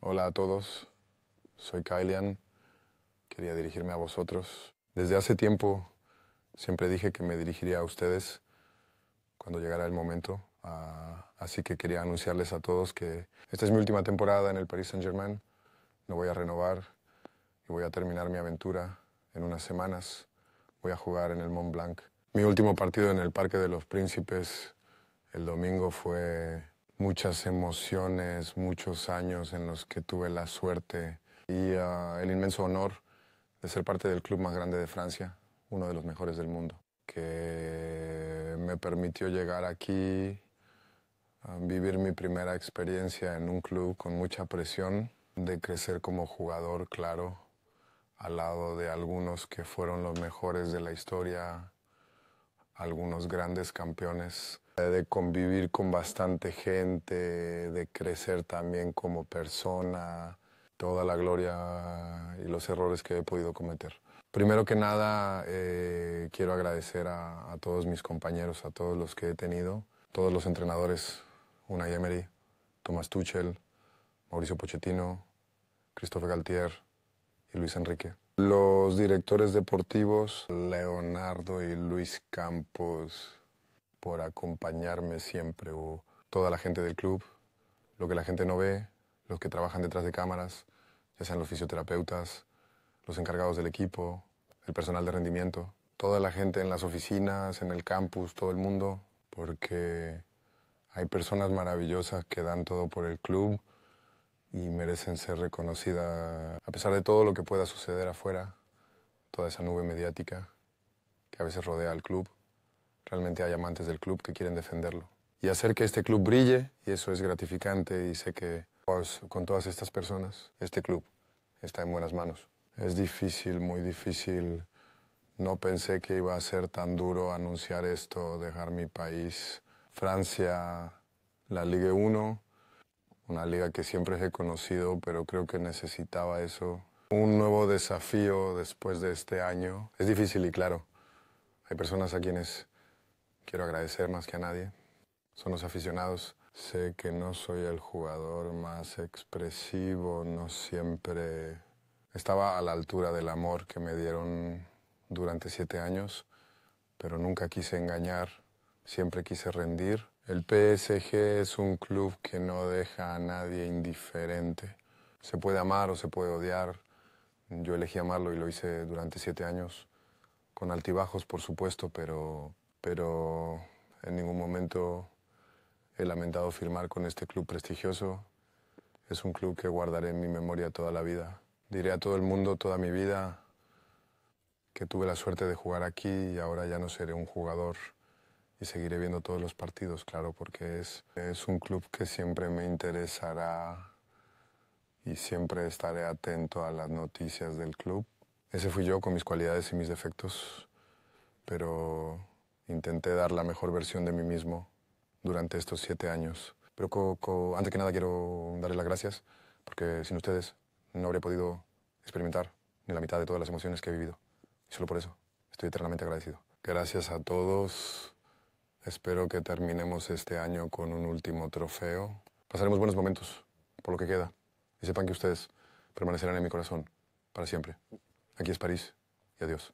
Hola a todos, soy Kylian, quería dirigirme a vosotros. Desde hace tiempo siempre dije que me dirigiría a ustedes cuando llegara el momento, así que quería anunciarles a todos que esta es mi última temporada en el Paris Saint-Germain, no voy a renovar y voy a terminar mi aventura en unas semanas, voy a jugar en el Mont Blanc. Mi último partido en el Parque de los Príncipes el domingo fue muchas emociones, muchos años en los que tuve la suerte y ah, el inmenso honor de ser parte del club más grande de Francia, uno de los mejores del mundo, que me permitió llegar aquí, ah, vivir mi primera experiencia en un club con mucha presión, de crecer como jugador, claro, al lado de algunos que fueron los mejores de la historia, algunos grandes campeones de convivir con bastante gente, de crecer también como persona, toda la gloria y los errores que he podido cometer. Primero que nada, eh, quiero agradecer a, todos mis compañeros, a todos los que he tenido, todos los entrenadores, Unai Emery, Tomás Tuchel, Mauricio Pochettino, Christophe Galtier y Luis Enrique. Los directores deportivos, Leonardo y Luis Campos, por acompañarme siempre, o toda la gente del club, lo que la gente no ve, los que trabajan detrás de cámaras, ya sean los fisioterapeutas, los encargados del equipo, el personal de rendimiento, toda la gente en las oficinas, en el campus, todo el mundo, porque hay personas maravillosas que dan todo por el club y merecen ser reconocidas a pesar de todo lo que pueda suceder afuera, toda esa nube mediática que a veces rodea al club realmente hay amantes del club que quieren defenderlo. Y hacer que este club brille, y eso es gratificante, y sé que con todas estas personas, este club está en buenas manos. Es difícil, muy difícil. No pensé que iba a ser tan duro anunciar esto, dejar mi país, Francia, la Ligue 1, una liga que siempre he conocido, pero creo que necesitaba eso. Un nuevo desafío después de este año. Es difícil y claro. Hay personas a quienes Quiero agradecer más que a nadie. Son los aficionados. Sé que no soy el jugador más expresivo, no siempre estaba a la altura del amor que me dieron durante siete años, pero nunca quise engañar, siempre quise rendir. El PSG es un club que no deja a nadie indiferente. Se puede amar o se puede odiar. Yo elegí amarlo y lo hice durante siete años, con altibajos por supuesto, pero pero en ningún momento he lamentado firmar con este club prestigioso. Es un club que guardaré en mi memoria toda la vida. Diré a todo el mundo toda mi vida que tuve la suerte de jugar aquí y ahora ya no seré un jugador y seguiré viendo todos los partidos, claro, porque es, es un club que siempre me interesará y siempre estaré atento a las noticias del club. Ese fui yo con mis cualidades y mis defectos, pero Intenté dar la mejor versión de mí mismo durante estos siete años. Pero antes que nada quiero darles las gracias porque sin ustedes no habría podido experimentar ni la mitad de todas las emociones que he vivido. Y solo por eso estoy eternamente agradecido. Gracias a todos. Espero que terminemos este año con un último trofeo. Pasaremos buenos momentos, por lo que queda. Y sepan que ustedes permanecerán en mi corazón para siempre. Aquí es París y adiós.